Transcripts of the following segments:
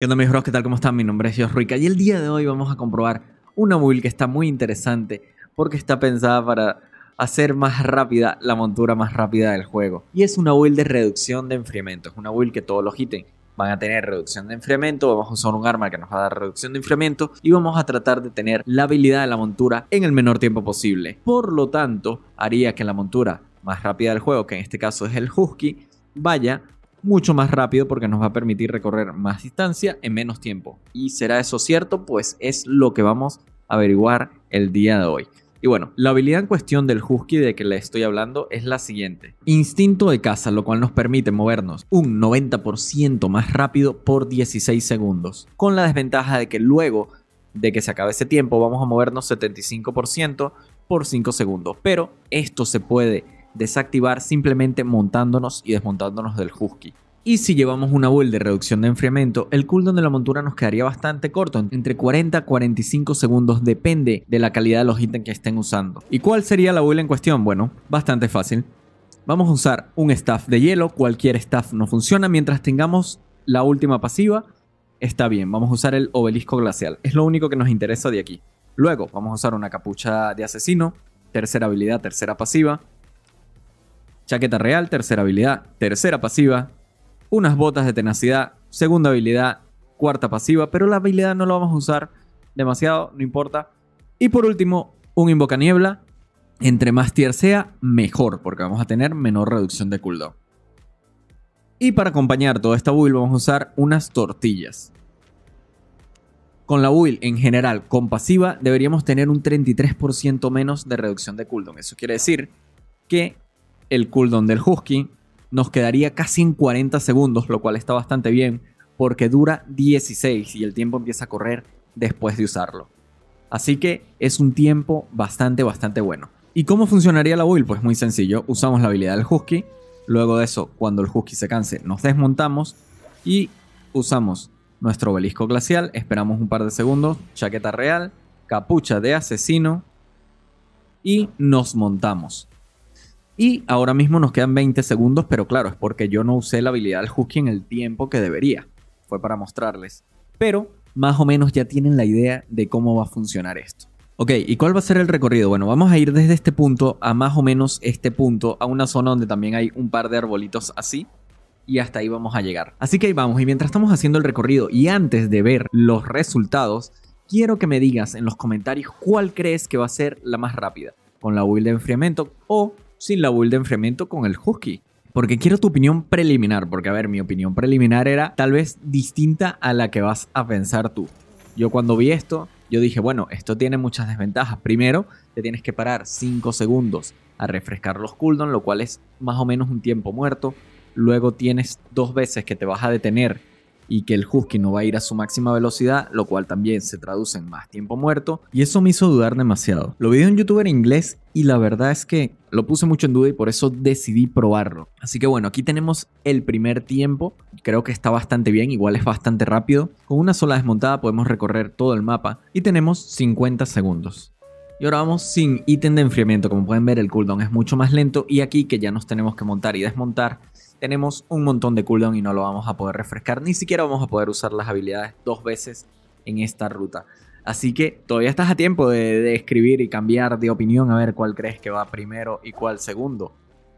¿Qué onda mis ¿Qué tal? ¿Cómo están? Mi nombre es Dios y el día de hoy vamos a comprobar una build que está muy interesante porque está pensada para hacer más rápida la montura más rápida del juego. Y es una build de reducción de enfriamiento, es una build que todos los ítems van a tener reducción de enfriamiento, vamos a usar un arma que nos va a dar reducción de enfriamiento y vamos a tratar de tener la habilidad de la montura en el menor tiempo posible. Por lo tanto, haría que la montura más rápida del juego, que en este caso es el Husky, vaya mucho más rápido porque nos va a permitir recorrer más distancia en menos tiempo. ¿Y será eso cierto? Pues es lo que vamos a averiguar el día de hoy. Y bueno, la habilidad en cuestión del Husky de que le estoy hablando es la siguiente. Instinto de caza, lo cual nos permite movernos un 90% más rápido por 16 segundos, con la desventaja de que luego de que se acabe ese tiempo vamos a movernos 75% por 5 segundos. Pero esto se puede desactivar simplemente montándonos y desmontándonos del Husky. Y si llevamos una build de reducción de enfriamiento, el cooldown de la montura nos quedaría bastante corto, entre 40 y 45 segundos, depende de la calidad de los ítems que estén usando. ¿Y cuál sería la build en cuestión? Bueno, bastante fácil. Vamos a usar un staff de hielo, cualquier staff no funciona, mientras tengamos la última pasiva, está bien, vamos a usar el obelisco glacial, es lo único que nos interesa de aquí. Luego vamos a usar una capucha de asesino, tercera habilidad, tercera pasiva, chaqueta real, tercera habilidad, tercera pasiva, unas botas de tenacidad, segunda habilidad, cuarta pasiva, pero la habilidad no la vamos a usar demasiado, no importa. Y por último, un Invocaniebla. Entre más tier sea, mejor, porque vamos a tener menor reducción de cooldown. Y para acompañar toda esta build vamos a usar unas tortillas. Con la build en general, con pasiva, deberíamos tener un 33% menos de reducción de cooldown. Eso quiere decir que el cooldown del Husky nos quedaría casi en 40 segundos, lo cual está bastante bien, porque dura 16 y el tiempo empieza a correr después de usarlo. Así que es un tiempo bastante, bastante bueno. ¿Y cómo funcionaría la build? Pues muy sencillo, usamos la habilidad del Husky, luego de eso, cuando el Husky se canse, nos desmontamos y usamos nuestro obelisco glacial, esperamos un par de segundos, chaqueta real, capucha de asesino y nos montamos. Y ahora mismo nos quedan 20 segundos, pero claro, es porque yo no usé la habilidad del Husky en el tiempo que debería. Fue para mostrarles. Pero más o menos ya tienen la idea de cómo va a funcionar esto. Ok, ¿y cuál va a ser el recorrido? Bueno, vamos a ir desde este punto a más o menos este punto, a una zona donde también hay un par de arbolitos así. Y hasta ahí vamos a llegar. Así que ahí vamos, y mientras estamos haciendo el recorrido y antes de ver los resultados, quiero que me digas en los comentarios cuál crees que va a ser la más rápida. Con la build de enfriamiento o sin la build de enfriamiento con el Husky. Porque quiero tu opinión preliminar, porque a ver, mi opinión preliminar era tal vez distinta a la que vas a pensar tú. Yo cuando vi esto, yo dije, bueno, esto tiene muchas desventajas. Primero, te tienes que parar 5 segundos a refrescar los cooldowns, lo cual es más o menos un tiempo muerto. Luego tienes dos veces que te vas a detener y que el Husky no va a ir a su máxima velocidad, lo cual también se traduce en más tiempo muerto, y eso me hizo dudar demasiado. Lo vi de un youtuber inglés y la verdad es que lo puse mucho en duda y por eso decidí probarlo. Así que bueno, aquí tenemos el primer tiempo, creo que está bastante bien, igual es bastante rápido. Con una sola desmontada podemos recorrer todo el mapa y tenemos 50 segundos. Y ahora vamos sin ítem de enfriamiento, como pueden ver el cooldown es mucho más lento y aquí que ya nos tenemos que montar y desmontar tenemos un montón de cooldown y no lo vamos a poder refrescar. Ni siquiera vamos a poder usar las habilidades dos veces en esta ruta. Así que todavía estás a tiempo de, escribir y cambiar de opinión a ver cuál crees que va primero y cuál segundo.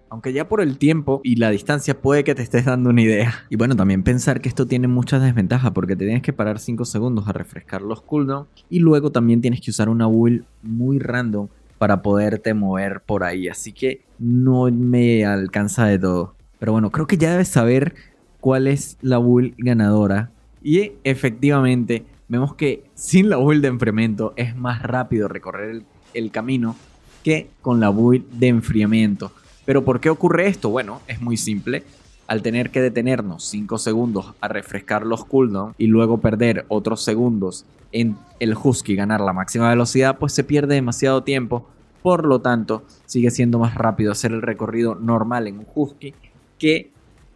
Aunque ya por el tiempo y la distancia puede que te estés dando una idea. Y bueno, también pensar que esto tiene muchas desventajas porque te tienes que parar 5 segundos a refrescar los cooldown. y luego también tienes que usar una build muy random para poderte mover por ahí. Así que no me alcanza de todo. Pero bueno, creo que ya debes saber cuál es la build ganadora. Y efectivamente, vemos que sin la build de enfriamiento es más rápido recorrer el, camino que con la build de enfriamiento. Pero ¿por qué ocurre esto? Bueno, es muy simple. Al tener que detenernos 5 segundos a refrescar los cooldowns y luego perder otros segundos en el Husky ganar la máxima velocidad, pues se pierde demasiado tiempo. Por lo tanto, sigue siendo más rápido hacer el recorrido normal en un Husky que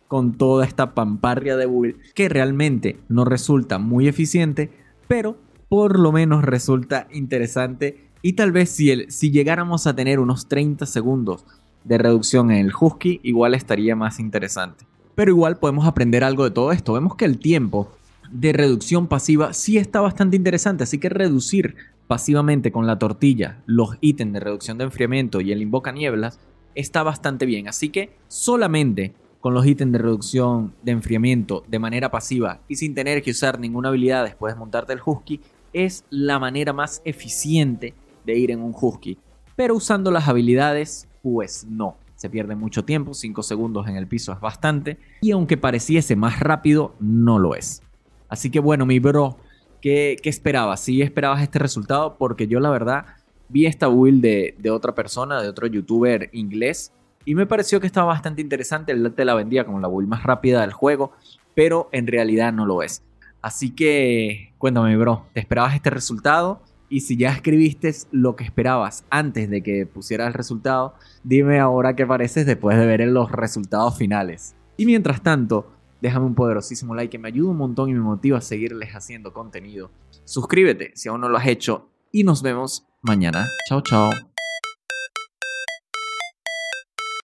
con toda esta pamparria de Google, que realmente no resulta muy eficiente, pero por lo menos resulta interesante. Y tal vez si, el, si llegáramos a tener unos 30 segundos de reducción en el Husky, igual estaría más interesante. Pero igual podemos aprender algo de todo esto. Vemos que el tiempo de reducción pasiva sí está bastante interesante, así que reducir pasivamente con la tortilla los ítems de reducción de enfriamiento y el invoca nieblas está bastante bien. Así que solamente con los ítems de reducción de enfriamiento de manera pasiva y sin tener que usar ninguna habilidad después de montarte el Husky, es la manera más eficiente de ir en un Husky. Pero usando las habilidades, pues no. Se pierde mucho tiempo, 5 segundos en el piso es bastante, y aunque pareciese más rápido, no lo es. Así que bueno, mi bro, ¿qué, qué esperabas? ¿Sí esperabas este resultado? Porque yo la verdad vi esta build de, otra persona, de otro youtuber inglés, y me pareció que estaba bastante interesante. Él te la vendía como la build más rápida del juego, pero en realidad no lo es. Así que cuéntame, bro, ¿te esperabas este resultado? Y si ya escribiste lo que esperabas antes de que pusieras el resultado, dime ahora qué pareces después de ver los resultados finales. Y mientras tanto, déjame un poderosísimo like que me ayuda un montón y me motiva a seguirles haciendo contenido. Suscríbete si aún no lo has hecho y nos vemos mañana. Chao, chao.